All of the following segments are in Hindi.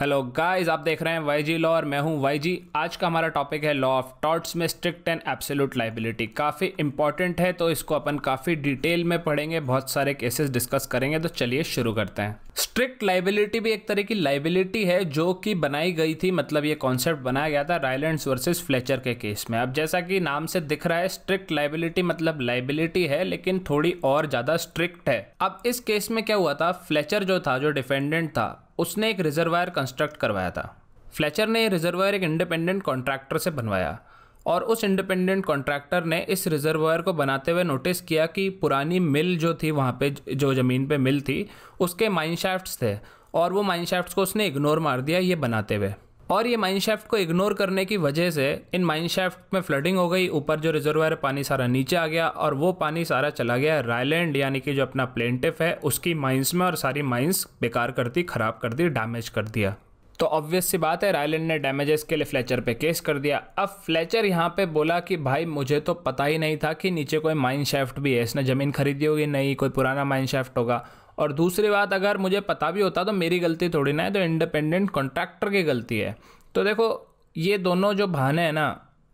हेलो गाइस आप देख रहे हैं वाई जी लॉ और मैं हूं वाई जी आज का हमारा टॉपिक है लॉ ऑफ टॉट्स में स्ट्रिक्ट एंड एब्सोल्यूट लाइबिलिटी काफ़ी इंपॉर्टेंट है तो इसको अपन काफ़ी डिटेल में पढ़ेंगे बहुत सारे केसेस डिस्कस करेंगे तो चलिए शुरू करते हैं स्ट्रिक्ट लाइबिलिटी भी एक तरह की लाइबिलिटी है जो कि बनाई गई थी मतलब ये कॉन्सेप्ट बनाया गया था रायलैंड वर्सेज फ्लेचर के केस में अब जैसा कि नाम से दिख रहा है स्ट्रिक्ट लाइबिलिटी मतलब लाइबिलिटी है लेकिन थोड़ी और ज़्यादा स्ट्रिक्ट है अब इस केस में क्या हुआ था फ्लेचर जो था जो डिफेंडेंट था उसने एक रिजर्वायर कंस्ट्रक्ट करवाया था फ्लेचर ने यह रिजर्वायर एक इंडिपेंडेंट कॉन्ट्रैक्टर से बनवाया और उस इंडिपेंडेंट कॉन्ट्रैक्टर ने इस रिजर्वायर को बनाते हुए नोटिस किया कि पुरानी मिल जो थी वहाँ पे जो ज़मीन पे मिल थी उसके माइनशाफ्ट्स थे और वो माइनशाफ्ट्स को उसने इग्नोर मार दिया ये बनाते हुए और ये माइनशाफ्ट को इग्नोर करने की वजह से इन माइनशाफ्ट में फ्लडिंग हो गई ऊपर जो रिजर्वायर पानी सारा नीचे आ गया और वो पानी सारा चला गया रायलैंड यानी कि जो अपना प्लेंटिफ है उसकी माइंस में और सारी माइंस बेकार कर दी खराब कर दी डैमेज कर दिया तो ऑब्वियस सी बात है रायलैंड ने डैमेजेस के लिए फ्लेचर पे केस कर दिया अब फ्लेचर यहाँ पे बोला कि भाई मुझे तो पता ही नहीं था कि नीचे कोई माइन शैफ्ट भी है इसने ज़मीन खरीदी होगी नहीं कोई पुराना माइन शैफ्ट होगा और दूसरी बात अगर मुझे पता भी होता तो मेरी गलती थोड़ी ना है तो इंडिपेंडेंट कॉन्ट्रैक्टर की गलती है तो देखो ये दोनों जो बहाने हैं ना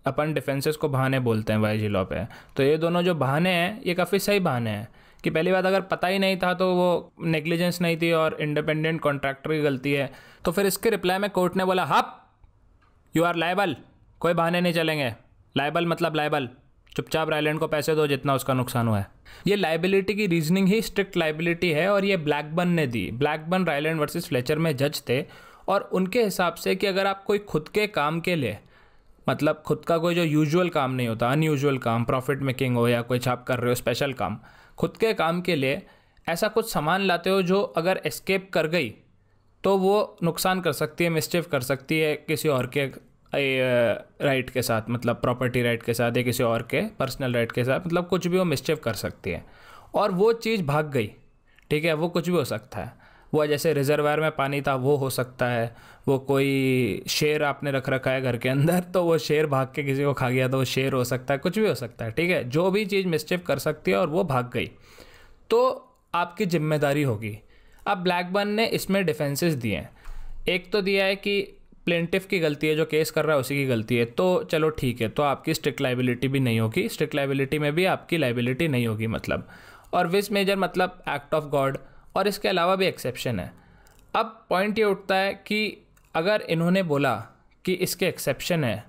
अपन डिफेंसेस को बहाने बोलते हैं वाई जिलों पे तो ये दोनों जो बहाने हैं ये काफ़ी सही बहाने हैं कि पहली बात अगर पता ही नहीं था तो वो नेग्लिजेंस नहीं थी और इंडिपेंडेंट कॉन्ट्रैक्टर की गलती है तो फिर इसके रिप्लाई में कोर्ट ने बोला हप यू आर लाइबल कोई बहाने नहीं चलेंगे लाइबल मतलब लाइबल चुपचाप रायलैंड को पैसे दो जितना उसका नुकसान हुआ है ये लाइबिलिटी की रीजनिंग ही स्ट्रिक्ट लाइबिलिटी है और ये ब्लैकबर्न ने the Blackburn Rylands versus Fletcher में जज थे और उनके हिसाब से कि अगर आप कोई खुद के काम के लिए मतलब खुद का कोई जो यूजुअल काम नहीं होता अनयूजुअल काम प्रॉफिट मेकिंग हो या कोई छाप कर रहे हो स्पेशल काम खुद के काम के लिए ऐसा कुछ सामान लाते हो जो अगर एस्केप कर गई तो वो नुकसान कर सकती है मिस्चेफ कर सकती है किसी और के राइट के साथ मतलब प्रॉपर्टी राइट के साथ या किसी और के पर्सनल राइट के साथ मतलब कुछ भी वो मिस्चेफ कर सकती है और वो चीज़ भाग गई ठीक है वो कुछ भी हो सकता है वो जैसे रिजर्वायर में पानी था वो हो सकता है वो कोई शेर आपने रख रखा है घर के अंदर तो वो शेर भाग के किसी को खा गया तो वो शेर हो सकता है कुछ भी हो सकता है ठीक है जो भी चीज़ मिस्चेफ कर सकती है और वो भाग गई तो आपकी जिम्मेदारी होगी अब ब्लैकबर्न ने इसमें डिफेंसेस दिए हैं एक तो दिया है कि प्लेंटिफ की गलती है जो केस कर रहा है उसी की गलती है तो चलो ठीक है तो आपकी स्ट्रिक्ट लाइबिलिटी भी नहीं होगी स्ट्रिक्ट लाइबिलिटी में भी आपकी लाइबिलिटी नहीं होगी मतलब और विस मेजर मतलब एक्ट ऑफ गॉड और इसके अलावा भी एक्सेप्शन है अब पॉइंट ये उठता है कि अगर इन्होंने बोला कि इसके एक्सेप्शन है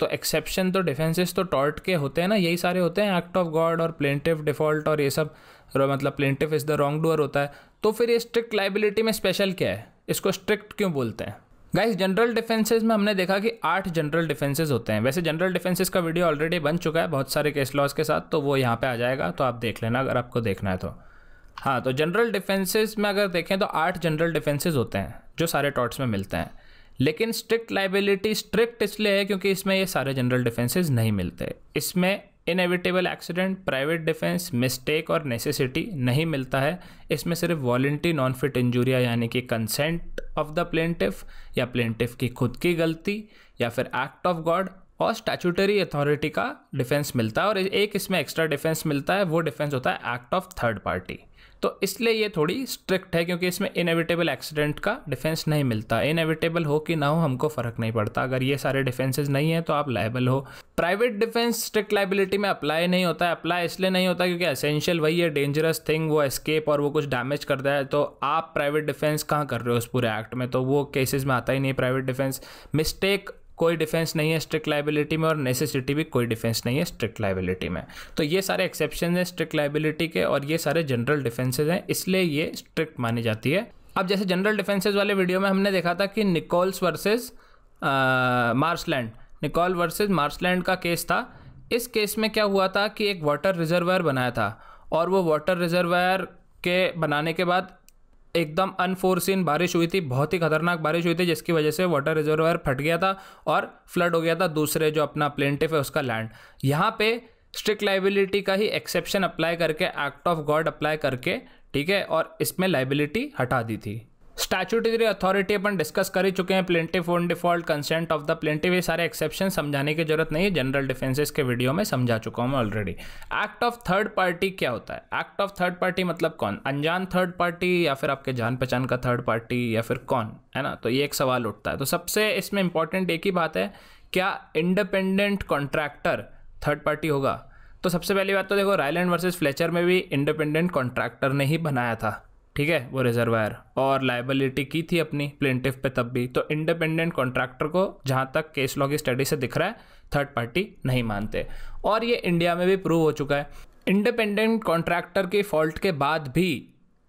तो एक्सेप्शन तो डिफेंसेस तो टॉर्ट के होते हैं ना यही सारे होते हैं एक्ट ऑफ गॉड और प्लेंटिव डिफॉल्ट और ये सब मतलब plaintiff is the wrong doer होता है तो फिर ये स्ट्रिक्ट लाइबिलिटी में स्पेशल क्या है इसको स्ट्रिक्ट क्यों बोलते हैं गाइस जनरल डिफेंसेस में हमने देखा कि आठ जनरल डिफेंसेस होते हैं वैसे जनरल डिफेंसेस का वीडियो ऑलरेडी बन चुका है बहुत सारे केस लॉज के साथ तो वो यहाँ पे आ जाएगा तो आप देख लेना अगर आपको देखना है तो हाँ तो जनरल डिफेंसेस में अगर देखें तो आठ जनरल डिफेंसेस होते हैं जो सारे टॉट्स में मिलते हैं लेकिन स्ट्रिक्ट लाइबिलिटी स्ट्रिक्ट इसलिए है क्योंकि इसमें ये सारे जनरल डिफेंसेज नहीं मिलते इसमें inevitable accident private defence mistake और नेसेसिटी नहीं मिलता है इसमें सिर्फ वॉलेंट्री नॉन फिट इंजूरिया यानी कि कंसेंट ऑफ द प्लेंटिफ या प्लेंटिफ की खुद की गलती या फिर एक्ट ऑफ गॉड और स्टैचूटरी अथॉरिटी का डिफेंस मिलता है और एक इसमें एक्स्ट्रा डिफेंस मिलता है वो डिफेंस होता है एक्ट ऑफ थर्ड पार्टी तो इसलिए ये थोड़ी स्ट्रिक्ट है क्योंकि इसमें इनएविटेबल एक्सीडेंट का डिफेंस नहीं मिलता इनएविटेबल हो कि ना हो हमको फ़र्क नहीं पड़ता अगर ये सारे डिफेंसेज नहीं हैं तो आप लाइबल हो प्राइवेट डिफेंस स्ट्रिक्ट लाइबिलिटी में अप्लाई नहीं होता है अप्लाई इसलिए नहीं होता क्योंकि एसेंशियल वही है डेंजरस थिंग वो एस्केप और वो कुछ डैमेज करता है तो आप प्राइवेट डिफेंस कहाँ कर रहे हो उस पूरे एक्ट में तो वो केसेज में आता ही नहीं प्राइवेट डिफेंस मिस्टेक कोई डिफेंस नहीं है स्ट्रिक्ट लाइबिलिटी में और नेसेसिटी भी कोई डिफेंस नहीं है स्ट्रिक्ट लाइबिलिटी में तो ये सारे एक्सेप्शन हैं स्ट्रिक्ट लाइबिलिटी के और ये सारे जनरल डिफेंसेज हैं इसलिए ये स्ट्रिक्ट मानी जाती है अब जैसे जनरल डिफेंसेज वाले वीडियो में हमने देखा था कि Nichols versus Marsland Nichol versus Marsland का केस था इस केस में क्या हुआ था कि एक वाटर रिजर्वायर बनाया था और वो वाटर रिजर्वायर के बनाने के बाद एकदम अनफोर्सिन बारिश हुई थी बहुत ही खतरनाक बारिश हुई थी जिसकी वजह से वाटर रिजर्वायर फट गया था और फ्लड हो गया था दूसरे जो अपना प्लेंटिफ है उसका लैंड यहाँ पे स्ट्रिक्ट लाइबिलिटी का ही एक्सेप्शन अप्लाई करके एक्ट ऑफ गॉड अप्लाई करके ठीक है और इसमें लाइबिलिटी हटा दी थी स्टैचुटरी अथॉरिटी अपन डिस्कस कर ही चुके हैं plaintiff on default consent of the plaintiff ये सारे एक्सेप्शन समझाने की जरूरत नहीं है जनरल डिफेंसेस के वीडियो में समझा चुका हूँ मैं already act of third party क्या होता है एक्ट ऑफ थर्ड पार्टी मतलब कौन अनजान थर्ड पार्टी या फिर आपके जान पहचान का थर्ड पार्टी या फिर कौन है ना तो ये एक सवाल उठता है तो सबसे इसमें इंपॉर्टेंट एक ही बात है क्या इंडिपेंडेंट कॉन्ट्रैक्टर थर्ड पार्टी होगा तो सबसे पहली बात तो देखो रायलैंड वर्सेज फ्लेचर में भी इंडिपेंडेंट कॉन्ट्रैक्टर ने ही बनाया था ठीक है वो रिजर्वायर और लाइबिलिटी की थी अपनी प्लेंटिफ पे तब भी तो इंडिपेंडेंट कॉन्ट्रैक्टर को जहाँ तक केस लॉ की स्टडी से दिख रहा है थर्ड पार्टी नहीं मानते और ये इंडिया में भी प्रूव हो चुका है इंडिपेंडेंट कॉन्ट्रैक्टर की फॉल्ट के बाद भी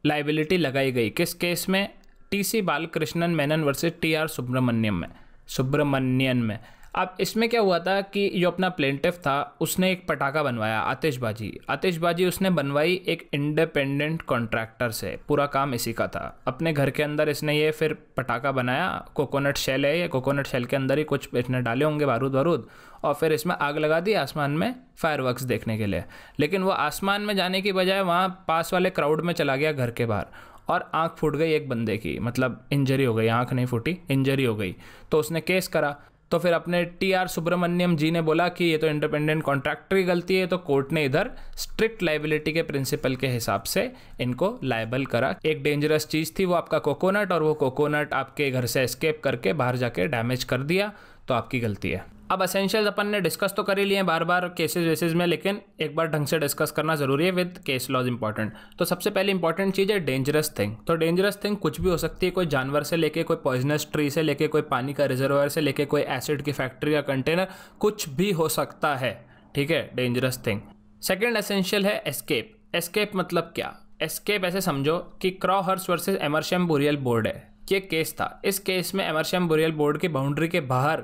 लाइबिलिटी लगाई गई किस केस में T C Balakrishnan Menon versus T R Subramaniam में सुब्रमण्यन में अब इसमें क्या हुआ था कि जो अपना प्लेंटिफ था उसने एक पटाखा बनवाया आतिशबाजी आतिशबाजी उसने बनवाई एक इंडिपेंडेंट कॉन्ट्रैक्टर से पूरा काम इसी का था अपने घर के अंदर इसने ये फिर पटाखा बनाया कोकोनट शेल है ये कोकोनट शेल के अंदर ही कुछ इसने डाले होंगे बारूद वारूद और फिर इसमें आग लगा दी आसमान में फायर देखने के लिए लेकिन वो आसमान में जाने की बजाय वहाँ पास वाले क्राउड में चला गया घर के बाहर और आँख फूट गई एक बंदे की मतलब इंजरी हो गई आँख नहीं फूटी इंजरी हो गई तो उसने केस करा तो फिर अपने टी आर सुब्रमण्यम जी ने बोला कि ये तो इंडिपेंडेंट कॉन्ट्रैक्टर की गलती है तो कोर्ट ने इधर स्ट्रिक्ट लाइबिलिटी के प्रिंसिपल के हिसाब से इनको लाइबल करा एक डेंजरस चीज़ थी वो आपका कोकोनट और वो कोकोनट आपके घर से एस्केप करके बाहर जाके डैमेज कर दिया तो आपकी गलती है अब असेंशियल्स अपन ने डिस्कस तो कर ही लिए बार बार केसेस वेसेज में लेकिन एक बार ढंग से डिस्कस करना जरूरी है विद केस लॉज इंपॉर्टेंट तो सबसे पहले इंपॉर्टेंट चीज़ है डेंजरस थिंग तो डेंजरस थिंग कुछ भी हो सकती है कोई जानवर से लेके कोई पॉइजनस ट्री से लेके कोई पानी का रिजर्वर से लेके कोई एसिड की फैक्ट्री या कंटेनर कुछ भी हो सकता है ठीक है डेंजरस थिंग सेकेंड असेंशियल है एस्केप एस्केप मतलब क्या एस्केप ऐसे समझो कि Crowhurst versus Amersham burial board है ये केस था इस केस में एमरशम बुरियल बोर्ड की बाउंड्री के बाहर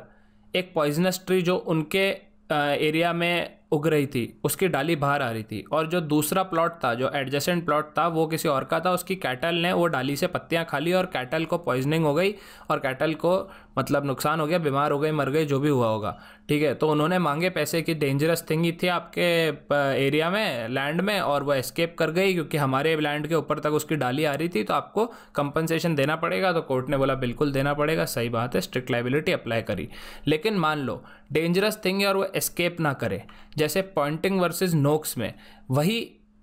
एक पॉइजनस ट्री जो उनके एरिया में उग रही थी उसकी डाली बाहर आ रही थी और जो दूसरा प्लॉट था जो एडजेसेंट प्लॉट था वो किसी और का था उसकी कैटल ने वो डाली से पत्तियाँ खा ली और कैटल को पॉइजनिंग हो गई और कैटल को मतलब नुकसान हो गया बीमार हो गई मर गई जो भी हुआ होगा ठीक है तो उन्होंने मांगे पैसे कि डेंजरस थिंग ही थी आपके एरिया में लैंड में और वह एस्केप कर गई क्योंकि हमारे लैंड के ऊपर तक उसकी डाली आ रही थी तो आपको कंपनसेशन देना पड़ेगा तो कोर्ट ने बोला बिल्कुल देना पड़ेगा सही बात है स्ट्रिक्ट लाइबिलिटी अप्लाई करी लेकिन मान लो डेंजरस थिंग है और वो एस्केप ना करे जैसे पॉइंटिंग वर्सेस नोक्स में वही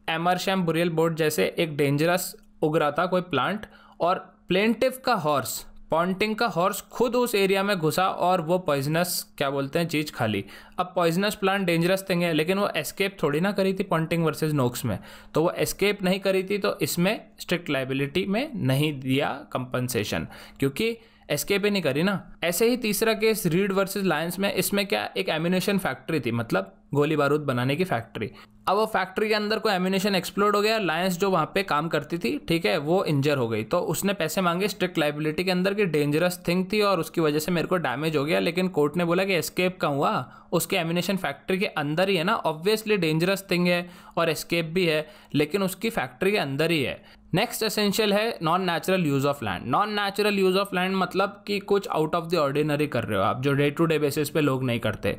एमरशैम बुरियल बोर्ड जैसे एक डेंजरस उगरा था कोई प्लांट और प्लेंटिव का हॉर्स पॉन्टिंग का हॉर्स खुद उस एरिया में घुसा और वो पॉइजनस क्या बोलते हैं चीज़ खा ली अब पॉइजनस प्लांट डेंजरस थिंग है लेकिन वो एस्केप थोड़ी ना करी थी पॉन्टिंग वर्सेस नोक्स में तो वो एस्केप नहीं करी थी तो इसमें स्ट्रिक्ट लाइबिलिटी में नहीं दिया कंपनसेशन क्योंकि एस्केप ही नहीं करी ना ऐसे ही तीसरा केस रीड वर्सेस लायंस में इसमें क्या एक एम्यूनेशन फैक्ट्री थी मतलब गोली बारूद बनाने की फैक्ट्री अब वो फैक्ट्री के अंदर कोई एम्यूनेशन एक्सप्लोड हो गया लायंस जो वहाँ पे काम करती थी ठीक है वो इंजर हो गई तो उसने पैसे मांगे स्ट्रिक्ट लाइबिलिटी के अंदर कि डेंजरस थिंग थी और उसकी वजह से मेरे को डैमेज हो गया लेकिन कोर्ट ने बोला कि एस्केप का हुआ उसके एम्यूनेशन फैक्ट्री के अंदर ही है ना ऑब्वियसली डेंजरस थिंग है और एस्केप भी है लेकिन उसकी फैक्ट्री के अंदर ही है नेक्स्ट एसेंशियल है non natural use of land non natural use of land मतलब कि कुछ आउट ऑफ द ऑर्डिनरी कर रहे हो आप जो डे टू डे बेसिस पे लोग नहीं करते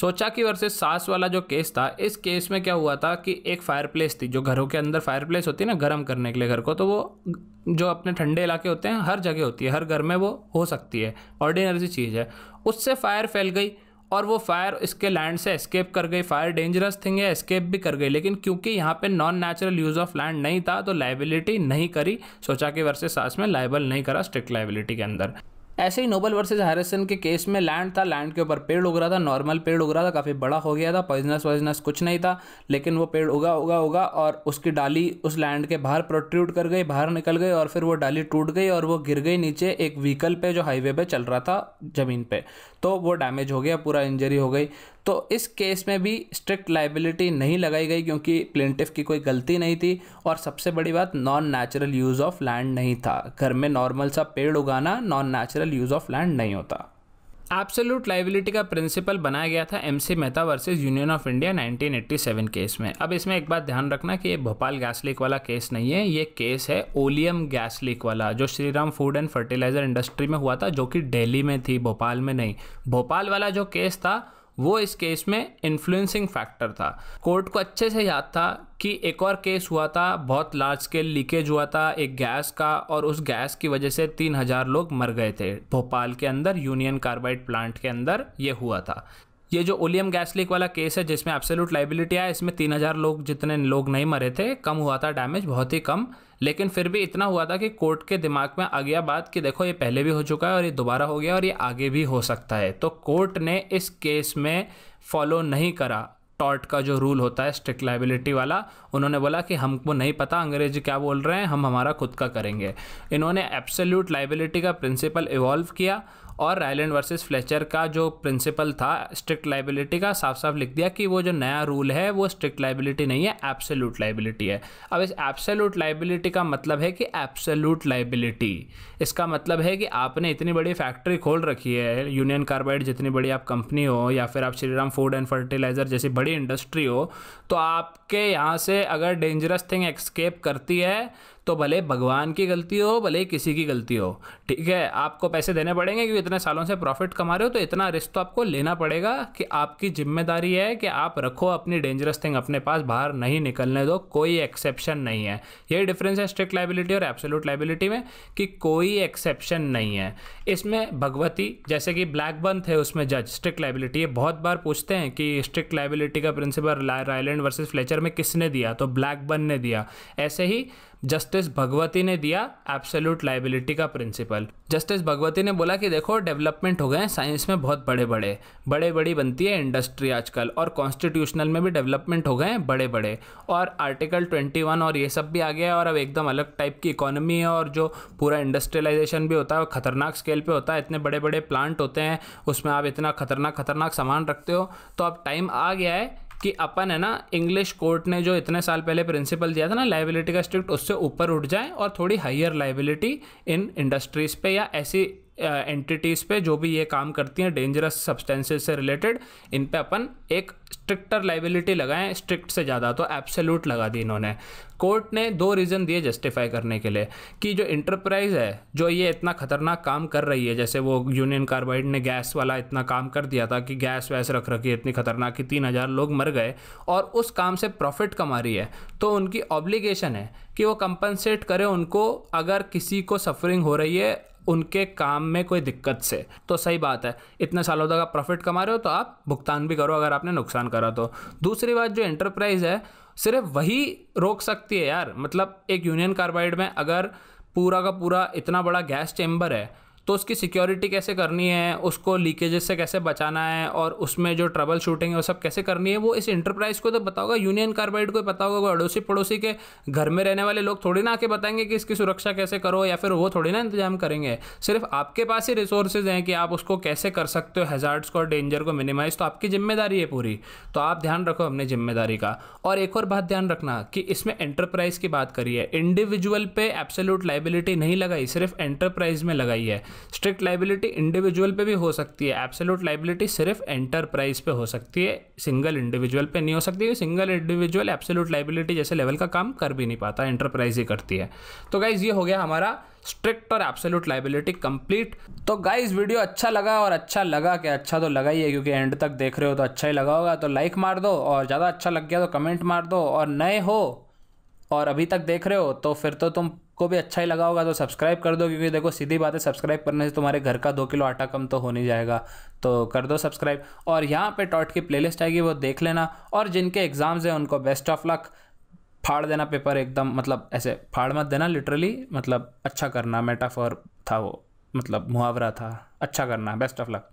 सोचा कि वर्सेस सास वाला जो केस था इस केस में क्या हुआ था कि एक प्लेस थी जो घरों के अंदर प्लेस होती है ना गर्म करने के लिए घर को तो वो जो अपने ठंडे इलाके होते हैं हर जगह होती है हर घर में वो हो सकती है ऑर्डिनरी चीज़ है उससे फायर फैल गई और वो फायर इसके लैंड से एस्केप कर गई फायर डेंजरस थिंग है एस्केप भी कर गई लेकिन क्योंकि यहाँ पे non natural use of land नहीं था तो लाइबिलिटी नहीं करी सोचा कि वर्षे सास में लाइबल नहीं करा स्ट्रिक्ट लाइबिलिटी के अंदर ऐसे ही नोबल वर्सेज हैरिसन के केस में लैंड था लैंड के ऊपर पेड़ उग रहा था नॉर्मल पेड़ उग रहा था काफ़ी बड़ा हो गया था पॉइजनस वॉइजनस कुछ नहीं था लेकिन वो पेड़ उगा उगा उगा और उसकी डाली उस लैंड के बाहर प्रोट्रूट कर गई बाहर निकल गई और फिर वो डाली टूट गई और वो गिर गई नीचे एक व्हीकल पे जो हाईवे पे चल रहा था ज़मीन पे तो वो डैमेज हो गया पूरा इंजरी हो गई तो इस केस में भी स्ट्रिक्ट लाइबिलिटी नहीं लगाई गई क्योंकि प्लेंटिफ की कोई गलती नहीं थी और सबसे बड़ी बात non natural use of land नहीं था घर में नॉर्मल सा पेड़ उगाना non natural use of land नहीं होता एब्सोल्यूट लाइबिलिटी का प्रिंसिपल बनाया गया था M C Mehta versus union of India 1987 case में अब इसमें एक बात ध्यान रखना कि ये भोपाल गैस लीक वाला केस नहीं है ये केस है ओलियम गैस लीक वाला जो Shriram food and fertilizer industry में हुआ था जो कि दिल्ली में थी भोपाल में नहीं भोपाल वाला जो केस था वो इस केस में इन्फ्लुएंसिंग फैक्टर था कोर्ट को अच्छे से याद था कि एक और केस हुआ था बहुत लार्ज स्केल लीकेज हुआ था एक गैस का और उस गैस की वजह से तीन हजार लोग मर गए थे भोपाल के अंदर यूनियन कार्बाइड प्लांट के अंदर ये हुआ था ये जो ओलियम गैस लीक वाला केस है जिसमें एब्सोल्यूट लाइबिलिटी आया इसमें तीन हज़ार लोग जितने लोग नहीं मरे थे कम हुआ था डैमेज बहुत ही कम लेकिन फिर भी इतना हुआ था कि कोर्ट के दिमाग में आ गया बात कि देखो ये पहले भी हो चुका है और ये दोबारा हो गया और ये आगे भी हो सकता है तो कोर्ट ने इस केस में फॉलो नहीं करा टॉर्ट का जो रूल होता है स्ट्रिक्ट लाइबिलिटी वाला उन्होंने बोला कि हमको नहीं पता अंग्रेज क्या बोल रहे हैं हम हमारा खुद का करेंगे इन्होंने एब्सोल्यूट लाइबिलिटी का प्रिंसिपल इवॉल्व किया और रायलैंड वर्सेस फ्लेचर का जो प्रिंसिपल था स्ट्रिक्ट लाइबिलिटी का साफ साफ लिख दिया कि वो जो नया रूल है वो स्ट्रिक्ट लाइबिलिटी नहीं है एप्सोलूट लाइबिलिटी है अब इस एप्सल्यूट लाइबिलिटी का मतलब है कि एप्सोलूट लाइबिलिटी इसका मतलब है कि आपने इतनी बड़ी फैक्ट्री खोल रखी है यूनियन कार्बाइड जितनी बड़ी आप कंपनी हो या फिर आप श्रीराम फूड एंड फर्टिलाइज़र जैसी बड़ी इंडस्ट्री हो तो आपके यहाँ से अगर डेंजरस थिंग एक्सकेप करती है तो भले भगवान की गलती हो भले किसी की गलती हो ठीक है आपको पैसे देने पड़ेंगे क्योंकि इतने सालों से प्रॉफिट कमा रहे हो तो इतना रिस्क तो आपको लेना पड़ेगा कि आपकी जिम्मेदारी है कि आप रखो अपनी डेंजरस थिंग अपने पास बाहर नहीं निकलने दो कोई एक्सेप्शन नहीं है यही डिफरेंस है स्ट्रिक्ट लाइबिलिटी और एब्सोलूट लाइबिलिटी में कि कोई एक्सेप्शन नहीं है इसमें भगवती जैसे कि ब्लैकबर्न थे उसमें जज स्ट्रिक्ट लाइबिलिटी ये बहुत बार पूछते हैं कि स्ट्रिक्ट लाइबिलिटी का प्रिंसिपल रायलैंड वर्सेज फ्लेचर में किसने दिया तो ब्लैकबर्न ने दिया ऐसे ही जस्टिस भगवती ने दिया एब्सोल्यूट लाइबिलिटी का प्रिंसिपल जस्टिस भगवती ने बोला कि देखो डेवलपमेंट हो गए हैं साइंस में बहुत बड़े बड़े बड़े बड़ी बनती है इंडस्ट्री आजकल और कॉन्स्टिट्यूशनल में भी डेवलपमेंट हो गए हैं बड़े बड़े और आर्टिकल वन और ये सब भी आ गया और अब एकदम अलग टाइप की इकोनॉमी है और जो पूरा इंडस्ट्रियलाइजेशन भी होता है ख़तरनाक स्केल पर होता है इतने बड़े बड़े प्लांट होते हैं उसमें आप इतना खतरनाक खतरनाक सामान रखते हो तो अब टाइम आ गया है कि अपन है ना इंग्लिश कोर्ट ने जो इतने साल पहले प्रिंसिपल दिया था ना लाइबिलिटी का स्ट्रिक्ट उससे ऊपर उठ जाए और थोड़ी हाइयर लाइबिलिटी इन इंडस्ट्रीज़ पे या ऐसी एंटिटीज़ पे जो भी ये काम करती हैं डेंजरस सब्सटेंसेस से रिलेटेड इन पे अपन एक स्ट्रिक्टर लाइबिलिटी लगाएं स्ट्रिक्ट से ज़्यादा तो एब्सोल्यूट लगा दी इन्होंने कोर्ट ने दो रीज़न दिए जस्टिफाई करने के लिए कि जो इंटरप्राइज़ है जो ये इतना ख़तरनाक काम कर रही है जैसे वो यूनियन कार्बाइड ने गैस वाला इतना काम कर दिया था कि गैस वैस रख रखी है इतनी ख़तरनाक कि तीन हज़ार लोग मर गए और उस काम से प्रॉफिट कमा रही है तो उनकी ऑब्लिगेशन है कि वो कंपनसेट करें उनको अगर किसी को सफरिंग हो रही है उनके काम में कोई दिक्कत से तो सही बात है इतने सालों तक आप प्रॉफिट कमा रहे हो तो आप भुगतान भी करो अगर आपने नुकसान करा तो दूसरी बात जो एंटरप्राइज है सिर्फ वही रोक सकती है यार मतलब एक यूनियन कार्बाइड में अगर पूरा का पूरा इतना बड़ा गैस चैम्बर है तो उसकी सिक्योरिटी कैसे करनी है उसको लीकेजेस से कैसे बचाना है और उसमें जो ट्रबल शूटिंग है वो सब कैसे करनी है वो इस इंटरप्राइज को तो होगा यूनियन कार्बाइड को पता होगा अड़ोसी पड़ोसी के घर में रहने वाले लोग थोड़ी ना आके बताएंगे कि इसकी सुरक्षा कैसे करो या फिर वो थोड़ी ना इंतजाम करेंगे सिर्फ आपके पास ही रिसोर्सेज हैं कि आप उसको कैसे कर सकते हो हेजार्ड्स को और डेंजर को मिनिमाइज तो आपकी जिम्मेदारी है पूरी तो आप ध्यान रखो अपनी जिम्मेदारी का और एक और बात ध्यान रखना कि इसमें एंटरप्राइज की बात करी है इंडिविजुअल पे एब्सोल्यूट लाइबिलिटी नहीं लगाई सिर्फ एंटरप्राइज में लगाई है स्ट्रिक्ट लाइबिलिटी इंडिविजुअल पे भी हो सकती है एब्सोल्यूट लाइबिलिटी सिर्फ एंटरप्राइज पे हो सकती है सिंगल इंडिविजुअल पे नहीं हो सकती सिंगल इंडिविजुअल एब्सोल्यूट लाइबिलिटी जैसे लेवल का काम कर भी नहीं पाता एंटरप्राइज ही करती है तो गाइज ये हो गया हमारा स्ट्रिक्ट और एब्सोल्यूट लाइबिलिटी कंप्लीट तो गाइज वीडियो अच्छा लगा और अच्छा लगा कि अच्छा तो लगा ही है क्योंकि एंड तक देख रहे हो तो अच्छा ही लगा होगा तो लाइक मार दो और ज़्यादा अच्छा लग गया तो कमेंट मार दो और नए हो और अभी तक देख रहे हो तो फिर तो तुम को भी अच्छा ही लगा होगा तो सब्सक्राइब कर दो क्योंकि देखो सीधी बात है सब्सक्राइब करने से तुम्हारे घर का दो किलो आटा कम तो हो नहीं जाएगा तो कर दो सब्सक्राइब और यहाँ पे टॉट की प्लेलिस्ट आएगी वो देख लेना और जिनके एग्ज़ाम्स हैं उनको बेस्ट ऑफ लक फाड़ देना पेपर एकदम मतलब ऐसे फाड़ मत देना लिटरली मतलब अच्छा करना मेटाफॉर था वो मतलब मुहावरा था अच्छा करना बेस्ट ऑफ लक